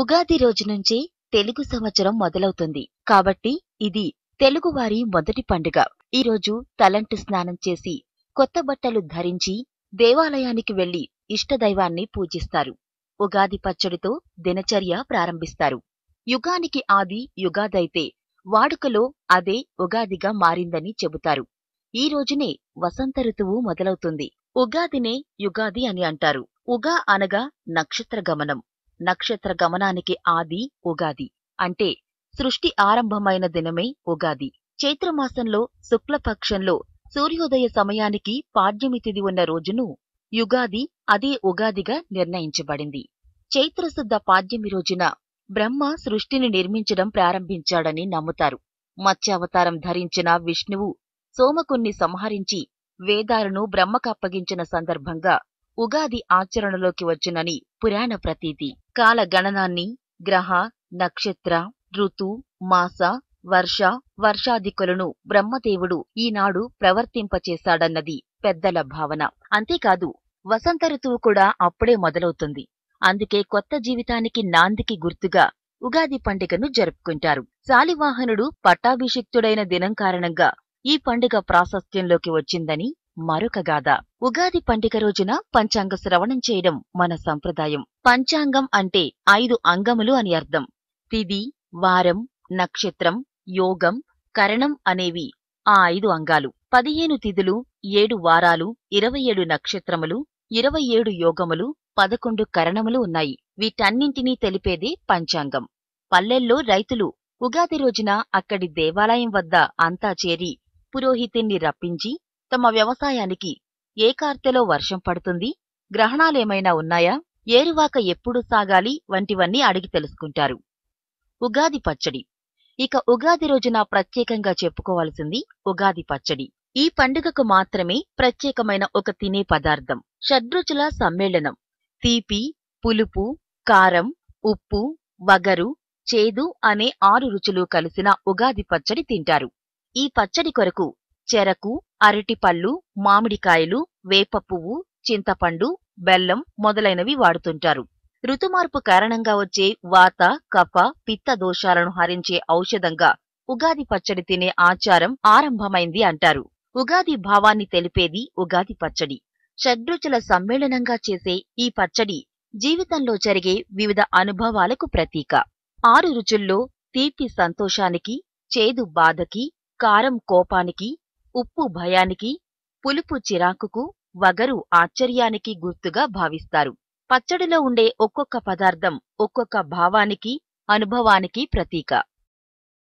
ఉగాది రోజు నుంచే తెలుగు సంవత్సరం మొదలవుతుంది కాబట్టి ఇది తెలుగువారి మొదటి పండుగ ఈరోజు తలంటు స్నానం చేసి కొత్త బట్టలు ధరించి దేవాలయానికి వెళ్లి ఇష్టదైవాన్ని పూజిస్తారు ఉగాది పచ్చడితో దినచర్య ప్రారంభిస్తారు యుగానికి ఆది యుగాదైతే వాడుకలో అదే ఉగాదిగా మారిందని చెబుతారు ఈ రోజునే వసంత ఋతువు మొదలవుతుంది ఉగాదినే యుగాది అని అంటారు ఉగా అనగా నక్షత్ర గమనం నక్షత్ర గమనానికి ఆది ఉగాది అంటే సృష్టి ఆరంభమైన దినమే ఉగాది చైత్రమాసంలో శుక్లపక్షంలో సూర్యోదయ సమయానికి పాడ్యమితిది ఉన్న రోజును యుగాది అదే ఉగాదిగా నిర్ణయించబడింది చైత్రశుద్ధ పాడ్యమి రోజున బ్రహ్మ సృష్టిని నిర్మించడం ప్రారంభించాడని నమ్ముతారు మత్స్యావతారం ధరించిన విష్ణువు సోమకుణ్ణి సంహరించి వేదాలను బ్రహ్మకప్పగించిన సందర్భంగా ఉగాది ఆచరణలోకి వచ్చునని పురాణ ప్రతీతి కాల గణనాన్ని గ్రహ నక్షత్ర ఋతు మాస వర్ష వర్షాధికులను బ్రహ్మదేవుడు ఈనాడు ప్రవర్తింపచేశాడన్నది పెద్దల భావన అంతేకాదు వసంత ఋతువు కూడా అప్పుడే మొదలవుతుంది అందుకే కొత్త జీవితానికి నాందికి గుర్తుగా ఉగాది పండుగను జరుపుకుంటారు శాలివాహనుడు పట్టాభిషిక్తుడైన దినం కారణంగా ఈ పండుగ ప్రాశస్త్యంలోకి వచ్చిందని మరొక గాథ ఉగాది పండుగ రోజున పంచాంగ శ్రవణం చేయడం మన సంప్రదాయం పంచాంగం అంటే ఐదు అంగములు అని అర్థం తిది వారం నక్షత్రం యోగం కరణం అనేవి ఆ ఐదు అంగాలు పదిహేను తిథులు ఏడు వారాలు ఇరవై ఏడు నక్షత్రములు ఇరవై ఏడు యోగములు పదకొండు కరణములు ఉన్నాయి వీటన్నింటినీ తెలిపేది పంచాంగం పల్లెల్లో రైతులు ఉగాది రోజున అక్కడి దేవాలయం వద్ద అంతా చేరి పురోహితుణ్ణి రప్పించి తమ వ్యవసాయానికి ఏ కార్తెలో వర్షం పడుతుంది గ్రహణాలేమైనా ఉన్నాయా ఏరువాక ఎప్పుడు సాగాలి వంటివన్నీ అడిగి తెలుసుకుంటారు ఉగాది పచ్చడి ఇక ఉగాది రోజున ప్రత్యేకంగా చెప్పుకోవాల్సింది ఉగాది పచ్చడి ఈ పండుగకు మాత్రమే ప్రత్యేకమైన ఒక తినే పదార్థం షడ్రుచుల సమ్మేళనం తీపి పులుపు కారం ఉప్పు వగరు చేదు అనే ఆరు రుచులు కలిసిన ఉగాది పచ్చడి తింటారు ఈ పచ్చడి కొరకు చెరకు అరటిపళ్ళు మామిడికాయలు వేపపువ్వు చింతపండు బెల్లం మొదలైనవి వాడుతుంటారు ఋతుమార్పు కారణంగా వచ్చే వాత కఫ పిత్త దోషాలను హరించే ఔషధంగా ఉగాది పచ్చడి తినే ఆచారం ఆరంభమైంది అంటారు ఉగాది భావాన్ని తెలిపేది ఉగాది పచ్చడి షడ్రుచుల సమ్మేళనంగా చేసే ఈ పచ్చడి జీవితంలో జరిగే వివిధ అనుభవాలకు ప్రతీక ఆరు రుచుల్లో తీపి సంతోషానికి చేదు బాధకి కారం కోపానికి ఉప్పు భయానికి పులుపు చిరాకుకు వగరు ఆశ్చర్యానికి గుర్తుగా భావిస్తారు పచ్చడిలో ఉండే ఒక్కొక్క పదార్థం ఒక్కొక్క భావానికి అనుభవానికి ప్రతీక